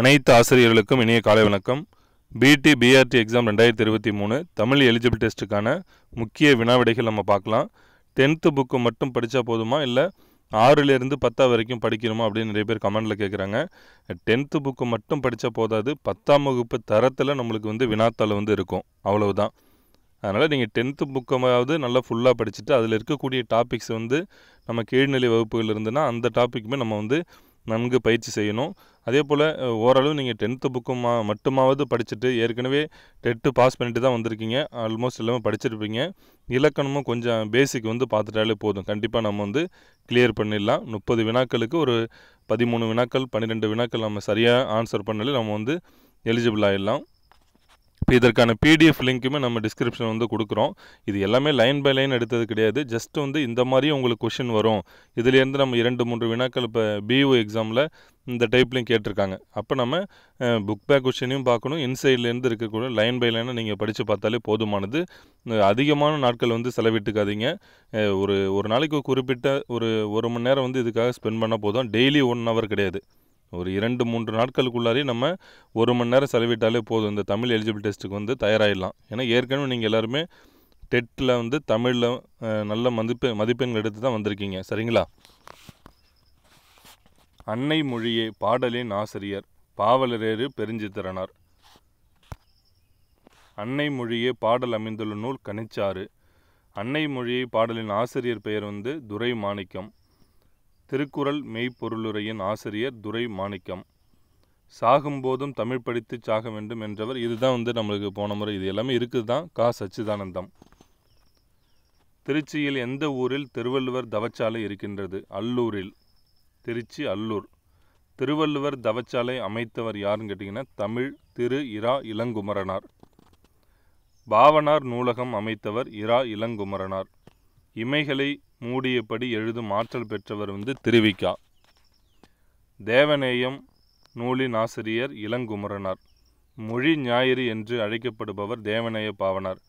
அனைத்து ஆசிரியர்களுக்கும் இனிய காலை வணக்கம் பிடி பிஆர்டி எக்ஸாம் ரெண்டாயிரத்தி இருபத்தி மூணு தமிழ் எலிஜிபிள் டெஸ்ட்டுக்கான முக்கிய வினாவிடைகள் நம்ம பார்க்கலாம் டென்த்து புக்கு மட்டும் படித்தா போதுமா இல்லை ஆறுலேருந்து பத்தாம் வரைக்கும் படிக்கணுமா அப்படின்னு நிறைய பேர் கமெண்டில் கேட்குறாங்க டென்த்து புக்கு மட்டும் படித்தா போதாது பத்தாம் வகுப்பு தரத்தில் நம்மளுக்கு வந்து வினாத்தாள் வந்து இருக்கும் அவ்வளவுதான் அதனால் நீங்கள் டென்த்து புக்கமாவது நல்லா ஃபுல்லாக படிச்சுட்டு அதில் இருக்கக்கூடிய டாபிக்ஸ் வந்து நம்ம கீழ்நிலை வகுப்புகள் இருந்துன்னா அந்த டாப்பிக்குமே நம்ம வந்து நன்கு பயிற்சி செய்யணும் அதே போல் ஓரளவு நீங்கள் டென்த்து மா மட்டுமாவது படிச்சுட்டு ஏற்கனவே டெட்டு பாஸ் பண்ணிட்டு தான் வந்திருக்கீங்க ஆல்மோஸ்ட் எல்லாமே படிச்சிருப்பீங்க இலக்கணமும் கொஞ்சம் பேசிக் வந்து பார்த்துட்டாலே போதும் கண்டிப்பாக நம்ம வந்து கிளியர் பண்ணிடலாம் முப்பது வினாக்களுக்கு ஒரு பதிமூணு வினாக்கள் பன்னிரெண்டு வினாக்கள் நம்ம சரியாக ஆன்சர் பண்ணாலே நம்ம வந்து எலிஜிபிள் ஆகிடலாம் இப்போ இதற்கான பிடிஎஃப் லிங்க்குமே நம்ம டிஸ்கிரிப்ஷன் வந்து கொடுக்குறோம் இது எல்லாமே லைன் பை லைன் எடுத்தது கிடையாது ஜஸ்ட் வந்து இந்த மாதிரி உங்களுக்கு கொஷின் வரும் இதுலேருந்து நம்ம இரண்டு மூன்று வினாக்கள் இப்போ பிஓ எக்ஸாமில் இந்த டைப்லையும் கேட்டிருக்காங்க அப்போ நம்ம புக் பேக் கொஷினையும் பார்க்கணும் இன்சைட்லேருந்து இருக்கக்கூடிய லைன் பை லைனை நீங்கள் படித்து பார்த்தாலே போதுமானது அதிகமான நாட்கள் வந்து செலவிட்டுக்காதீங்க ஒரு ஒரு நாளைக்கு குறிப்பிட்ட ஒரு ஒரு மணி நேரம் வந்து இதுக்காக ஸ்பெண்ட் பண்ணால் போதும் டெய்லி ஒன் ஹவர் கிடையாது ஒரு இரண்டு மூன்று நாட்களுக்குள்ளாரே நம்ம ஒரு மணி நேரம் செலவிட்டாலே போதும் இந்த தமிழ் எலிஜிபிள் டெஸ்ட்டுக்கு வந்து தயாராகிடலாம் ஏன்னா ஏற்கனவே நீங்கள் எல்லாருமே டெட்டில் வந்து தமிழில் நல்ல மதிப்பெண் மதிப்பெண்கள் எடுத்து தான் வந்திருக்கீங்க சரிங்களா அன்னை மொழியே பாடலின் ஆசிரியர் பாவலரேறு பெருஞ்சித்திரனார் அன்னை மொழியே பாடல் அமைந்துள்ள நூல் கனிச்சாறு அன்னை மொழியை பாடலின் ஆசிரியர் பெயர் வந்து துரை மாணிக்கம் திருக்குறள் மெய்ப்பொருளுரையின் ஆசிரியர் துரை மாணிக்கம் சாகும்போதும் தமிழ் படித்து சாக வேண்டும் என்றவர் இதுதான் வந்து நம்மளுக்கு போன முறை இது எல்லாமே இருக்குது தான் கா சச்சிதானந்தம் திருச்சியில் எந்த ஊரில் திருவள்ளுவர் தவச்சாலை இருக்கின்றது அல்லூரில் திருச்சி அல்லூர் திருவள்ளுவர் தவச்சாலை அமைத்தவர் யாருன்னு கேட்டிங்கன்னா தமிழ் திரு இரா இளங்குமரனார் பாவனார் நூலகம் அமைத்தவர் இரா இளங்குமரனார் இமைகளை மூடியபடி எழுதும் ஆற்றல் பெற்றவர் வந்து திருவிக்கா தேவநேயம் நூலின் ஆசிரியர் இளங்குமரனார் மொழி ஞாயிறு என்று அழைக்கப்படுபவர் தேவநேய பாவனார்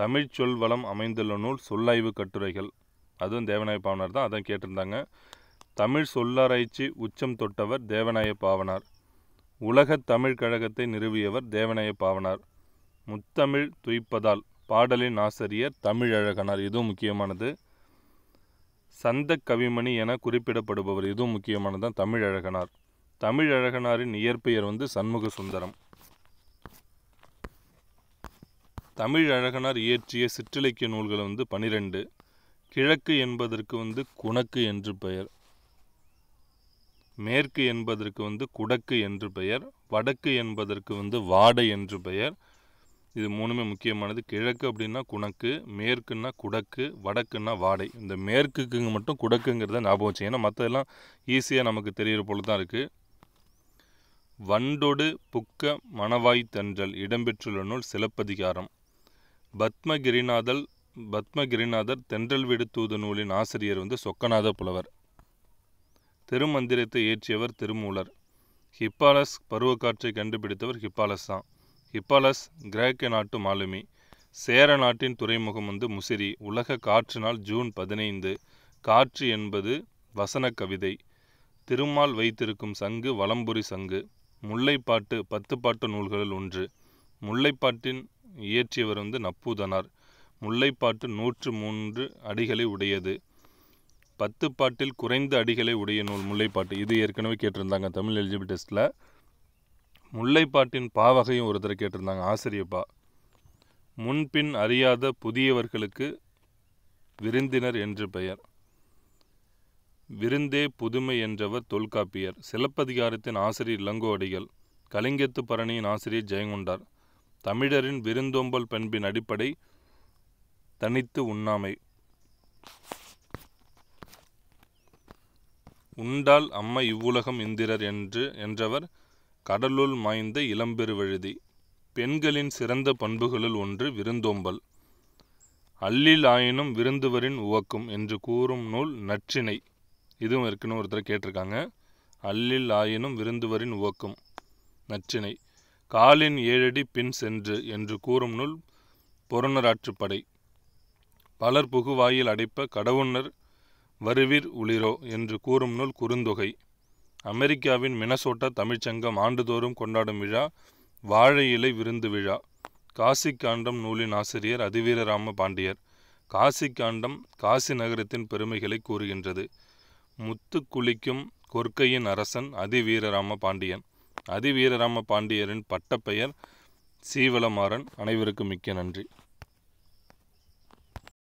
தமிழ் சொல் வளம் அமைந்துள்ள நூல் சொல்லாய்வு கட்டுரைகள் அதுவும் தேவநாய பாவனார் தான் அதான் கேட்டிருந்தாங்க தமிழ் சொல்லாராய்ச்சி உச்சம் தொட்டவர் தேவநாய பாவனார் உலக தமிழ் கழகத்தை நிறுவியவர் தேவநாய பாவனார் முத்தமிழ் துய்ப்பதால் பாடலின் ஆசிரியர் தமிழழகனார் இதுவும் முக்கியமானது சந்த கவிமணி என குறிப்பிடப்படுபவர் இதுவும் முக்கியமானதான் தமிழழகனார் தமிழழகனாரின் இயற்பெயர் வந்து சண்முக சுந்தரம் தமிழழகனார் இயற்றிய சிற்றிலக்கிய நூல்கள் வந்து பனிரெண்டு கிழக்கு என்பதற்கு வந்து குணக்கு என்று பெயர் மேற்கு என்பதற்கு வந்து குடக்கு என்று பெயர் வடக்கு என்பதற்கு வந்து வாடை என்று பெயர் இது மூணுமே முக்கியமானது கிழக்கு அப்படின்னா குணக்கு மேற்குன்னா குடக்கு வடக்குன்னா வாடை இந்த மேற்குக்குங்க மட்டும் குடக்குங்கிறத ஞாபகம் வச்சு ஏன்னா மற்றதெல்லாம் ஈஸியாக நமக்கு தெரிகிற போல தான் இருக்குது வண்டொடு புக்க மணவாய் தன்றல் இடம்பெற்றுள்ள நூல் சிலப்பதிகாரம் பத்மகிரிநாதல் பத்மகிரிநாதர் தென்றல் விடுத்தூது நூலின் ஆசிரியர் வந்து சொக்கநாத புலவர் திருமந்திரத்தை இயற்றியவர் திருமூலர் ஹிப்பாலஸ் பருவக்காற்றை கண்டுபிடித்தவர் ஹிப்பாலஸ் தான் ஹிப்பாலஸ் கிரேக்க நாட்டு மாலுமி சேர நாட்டின் துறைமுகம் வந்து முசிறி உலக காற்று நாள் ஜூன் பதினைந்து காற்று என்பது வசன கவிதை திருமால் வைத்திருக்கும் சங்கு வலம்புரி சங்கு முல்லைப்பாட்டு பத்துப்பாட்டு நூல்களில் ஒன்று முல்லைப்பாட்டின் இயற்றியவர் வந்து நப்பூதனார் முல்லைப்பாட்டு நூற்று மூன்று அடிகளை உடையது பத்து பாட்டில் குறைந்த அடிகளை உடைய நூல் முல்லைப்பாட்டு இது ஏற்கனவே கேட்டிருந்தாங்க தமிழ் எலிஜிபிள் டெஸ்ட்டில் முல்லைப்பாட்டின் பாவகையும் ஒருத்தர் கேட்டிருந்தாங்க ஆசிரியப்பா முன்பின் அறியாத புதியவர்களுக்கு விருந்தினர் என்று பெயர் விருந்தே புதுமை என்றவர் தொல்காப்பியர் சிலப்பதிகாரத்தின் ஆசிரியர் அடிகள் கலிங்கத்து பரணியின் ஆசிரியர் ஜெயங்குண்டார் தமிழரின் விருந்தோம்பல் பண்பின் அடிப்படை தனித்து உண்ணாமை உண்டால் அம்மை இவ்வுலகம் இந்திரர் என்று என்றவர் கடலுள் மாய்ந்த இளம்பெருவழுதி பெண்களின் சிறந்த பண்புகளுள் ஒன்று விருந்தோம்பல் அல்லில் ஆயினும் விருந்துவரின் உவக்கும் என்று கூறும் நூல் நற்றினை இதுவும் இருக்குன்னு ஒருத்தர் கேட்டிருக்காங்க அல்லில் ஆயினும் விருந்துவரின் உவக்கும் நற்றினை காலின் ஏழடி பின் சென்று என்று கூறும் நூல் புறநராற்றுப்படை பலர் புகுவாயில் அடைப்ப கடவுணர் வருவிர் உளிரோ என்று கூறும் நூல் குறுந்தொகை அமெரிக்காவின் மினசோட்டா தமிழ்ச்சங்கம் ஆண்டுதோறும் கொண்டாடும் விழா வாழை இலை விருந்து விழா காசி காண்டம் நூலின் ஆசிரியர் அதிவீரராம பாண்டியர் காசி காண்டம் காசி நகரத்தின் பெருமைகளை கூறுகின்றது முத்து குளிக்கும் கொற்கையின் அரசன் அதிவீரராம பாண்டியன் அதிவீரராம பாண்டியரின் பட்டப்பெயர் சீவலமாறன் அனைவருக்கும் மிக்க நன்றி